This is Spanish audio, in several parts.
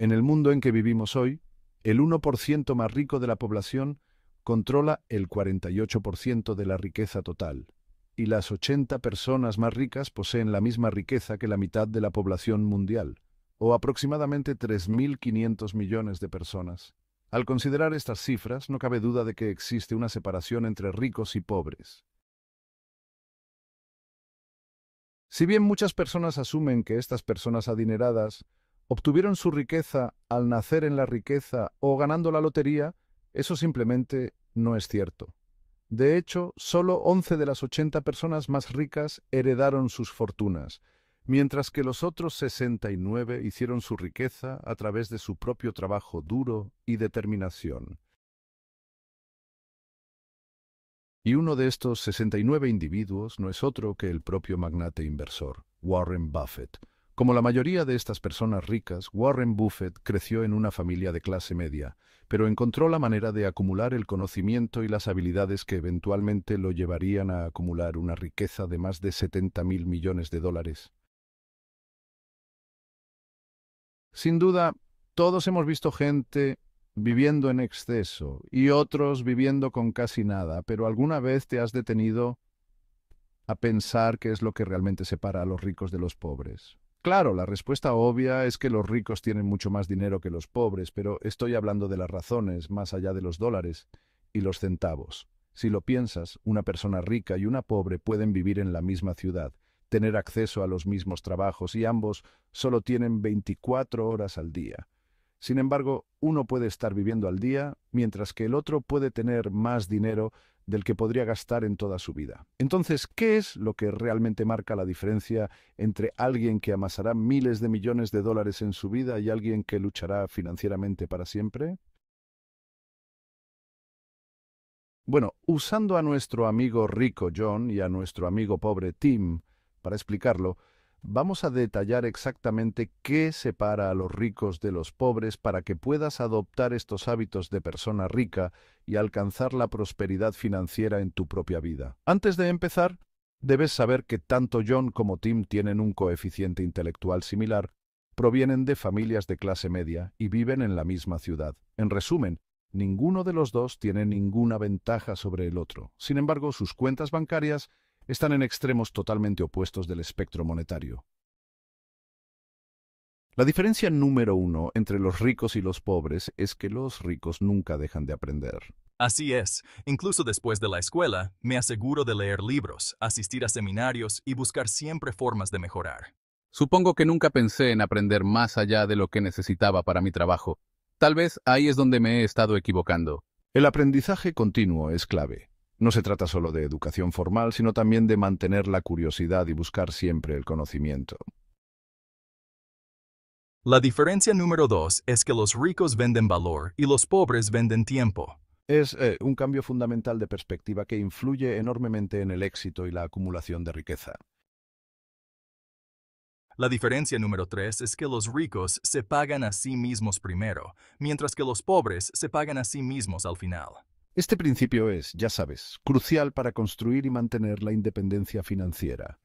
En el mundo en que vivimos hoy, el 1% más rico de la población controla el 48% de la riqueza total, y las 80 personas más ricas poseen la misma riqueza que la mitad de la población mundial, o aproximadamente 3.500 millones de personas. Al considerar estas cifras, no cabe duda de que existe una separación entre ricos y pobres. Si bien muchas personas asumen que estas personas adineradas obtuvieron su riqueza al nacer en la riqueza o ganando la lotería, eso simplemente no es cierto. De hecho, solo 11 de las 80 personas más ricas heredaron sus fortunas, mientras que los otros 69 hicieron su riqueza a través de su propio trabajo duro y determinación. Y uno de estos 69 individuos no es otro que el propio magnate inversor, Warren Buffett, como la mayoría de estas personas ricas, Warren Buffett creció en una familia de clase media, pero encontró la manera de acumular el conocimiento y las habilidades que eventualmente lo llevarían a acumular una riqueza de más de 70 mil millones de dólares. Sin duda, todos hemos visto gente viviendo en exceso y otros viviendo con casi nada, pero ¿alguna vez te has detenido a pensar qué es lo que realmente separa a los ricos de los pobres? Claro, la respuesta obvia es que los ricos tienen mucho más dinero que los pobres, pero estoy hablando de las razones más allá de los dólares y los centavos. Si lo piensas, una persona rica y una pobre pueden vivir en la misma ciudad, tener acceso a los mismos trabajos y ambos solo tienen 24 horas al día. Sin embargo, uno puede estar viviendo al día, mientras que el otro puede tener más dinero del que podría gastar en toda su vida. Entonces, ¿qué es lo que realmente marca la diferencia entre alguien que amasará miles de millones de dólares en su vida y alguien que luchará financieramente para siempre? Bueno, usando a nuestro amigo rico John y a nuestro amigo pobre Tim para explicarlo, vamos a detallar exactamente qué separa a los ricos de los pobres para que puedas adoptar estos hábitos de persona rica y alcanzar la prosperidad financiera en tu propia vida. Antes de empezar, debes saber que tanto John como Tim tienen un coeficiente intelectual similar, provienen de familias de clase media y viven en la misma ciudad. En resumen, ninguno de los dos tiene ninguna ventaja sobre el otro. Sin embargo, sus cuentas bancarias están en extremos totalmente opuestos del espectro monetario. La diferencia número uno entre los ricos y los pobres es que los ricos nunca dejan de aprender. Así es, incluso después de la escuela, me aseguro de leer libros, asistir a seminarios y buscar siempre formas de mejorar. Supongo que nunca pensé en aprender más allá de lo que necesitaba para mi trabajo. Tal vez ahí es donde me he estado equivocando. El aprendizaje continuo es clave. No se trata solo de educación formal, sino también de mantener la curiosidad y buscar siempre el conocimiento. La diferencia número dos es que los ricos venden valor y los pobres venden tiempo. Es eh, un cambio fundamental de perspectiva que influye enormemente en el éxito y la acumulación de riqueza. La diferencia número tres es que los ricos se pagan a sí mismos primero, mientras que los pobres se pagan a sí mismos al final. Este principio es, ya sabes, crucial para construir y mantener la independencia financiera.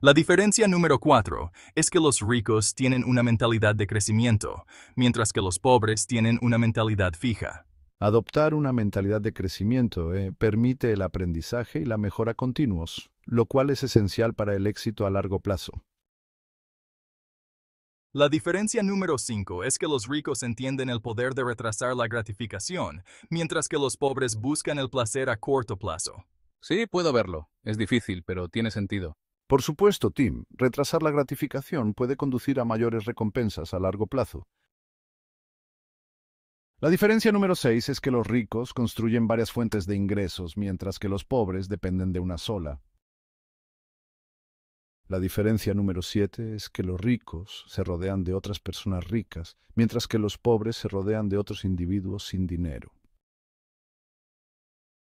La diferencia número cuatro es que los ricos tienen una mentalidad de crecimiento, mientras que los pobres tienen una mentalidad fija. Adoptar una mentalidad de crecimiento eh, permite el aprendizaje y la mejora continuos, lo cual es esencial para el éxito a largo plazo. La diferencia número 5 es que los ricos entienden el poder de retrasar la gratificación, mientras que los pobres buscan el placer a corto plazo. Sí, puedo verlo. Es difícil, pero tiene sentido. Por supuesto, Tim, retrasar la gratificación puede conducir a mayores recompensas a largo plazo. La diferencia número 6 es que los ricos construyen varias fuentes de ingresos, mientras que los pobres dependen de una sola. La diferencia número siete es que los ricos se rodean de otras personas ricas, mientras que los pobres se rodean de otros individuos sin dinero.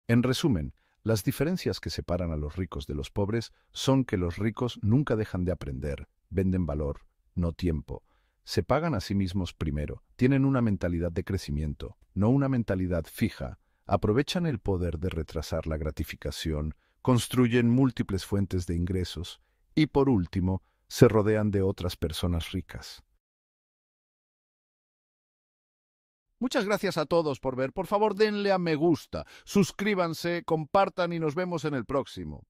En resumen, las diferencias que separan a los ricos de los pobres son que los ricos nunca dejan de aprender, venden valor, no tiempo, se pagan a sí mismos primero, tienen una mentalidad de crecimiento, no una mentalidad fija, aprovechan el poder de retrasar la gratificación, construyen múltiples fuentes de ingresos, y por último, se rodean de otras personas ricas. Muchas gracias a todos por ver. Por favor, denle a me gusta, suscríbanse, compartan y nos vemos en el próximo.